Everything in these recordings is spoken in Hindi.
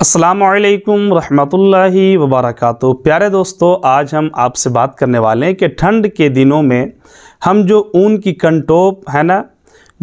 असलकम रहमतुल्लाहि वबरक प्यारे दोस्तों आज हम आपसे बात करने वाले हैं कि ठंड के दिनों में हम जो ऊन की कंटोप है ना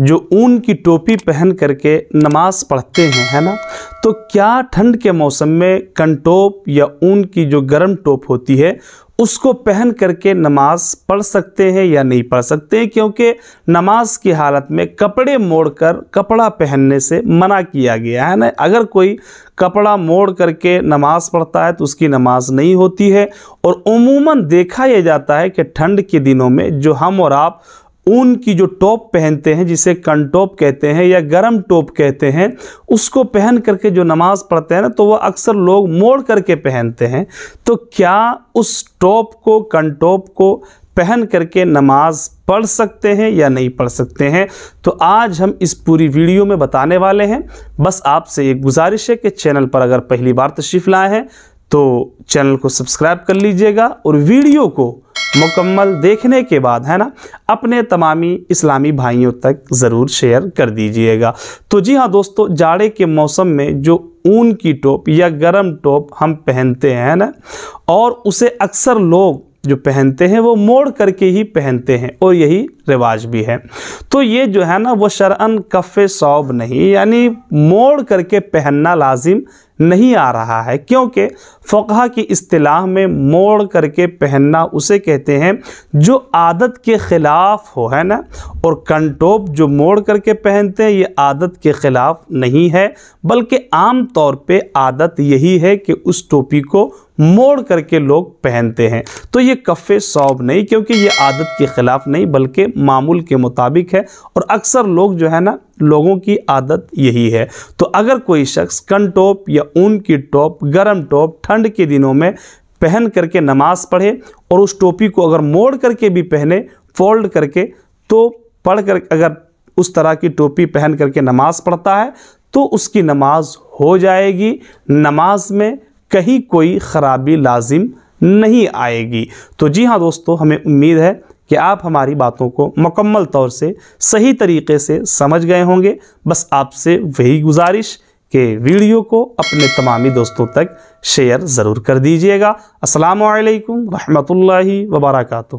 जो ऊन की टोपी पहन करके नमाज़ पढ़ते हैं है ना तो क्या ठंड के मौसम में कंटोप या ऊन की जो गर्म टोप होती है उसको पहन करके नमाज पढ़ सकते हैं या नहीं पढ़ सकते हैं क्योंकि नमाज की हालत में कपड़े मोड़कर कपड़ा पहनने से मना किया गया है ना अगर कोई कपड़ा मोड़ करके नमाज पढ़ता है तो उसकी नमाज नहीं होती है और उमूमन देखा यह जाता है कि ठंड के दिनों में जो हम और आप ऊन की जो टॉप पहनते हैं जिसे कनटॉप कहते हैं या गरम टॉप कहते हैं उसको पहन करके जो नमाज़ पढ़ते हैं ना तो वह अक्सर लोग मोड़ करके पहनते हैं तो क्या उस टॉप को कनटॉप को पहन करके नमाज पढ़ सकते हैं या नहीं पढ़ सकते हैं तो आज हम इस पूरी वीडियो में बताने वाले हैं बस आपसे एक गुजारिश है कि चैनल पर अगर पहली बार तशरीफ़ लाए हैं तो चैनल को सब्सक्राइब कर लीजिएगा और वीडियो को मुकम्मल देखने के बाद है ना अपने तमामी इस्लामी भाइयों तक ज़रूर शेयर कर दीजिएगा तो जी हाँ दोस्तों जाड़े के मौसम में जो ऊन की टोप या गर्म टोप हम पहनते हैं ना और उसे अक्सर लोग जो पहनते हैं वो मोड़ करके ही पहनते हैं और यही रिवाज भी है तो ये जो है ना वो शरअन कफ़ सौब नहीं यानी मोड़ करके पहनना लाजिम नहीं आ रहा है क्योंकि फ़क़ा की अतलाह में मोड़ करके पहनना उसे कहते हैं जो आदत के ख़िलाफ़ हो है ना और कंटोप जो मोड़ करके पहनते हैं ये आदत के ख़िलाफ़ नहीं है बल्कि आम तौर पे आदत यही है कि उस टोपी को मोड़ करके लोग पहनते हैं तो ये कफ़े सौब नहीं क्योंकि ये आदत के ख़िलाफ़ नहीं बल्कि मामूल के मुताबिक है और अक्सर लोग जो है ना लोगों की आदत यही है तो अगर कोई शख्स कन टॉप या ऊन की टॉप गर्म टॉप ठंड के दिनों में पहन करके नमाज़ पढ़े और उस टोपी को अगर मोड़ करके भी पहने फोल्ड करके तो पढ़ कर अगर उस तरह की टोपी पहन करके नमाज़ पढ़ता है तो उसकी नमाज हो जाएगी नमाज में कहीं कोई ख़राबी लाजिम नहीं आएगी तो जी हाँ दोस्तों हमें उम्मीद है कि आप हमारी बातों को मुकम्मल तौर से सही तरीके से समझ गए होंगे बस आपसे वही गुजारिश के वीडियो को अपने तमामी दोस्तों तक शेयर ज़रूर कर दीजिएगा असलकम रहमतुल्लाहि वबरकू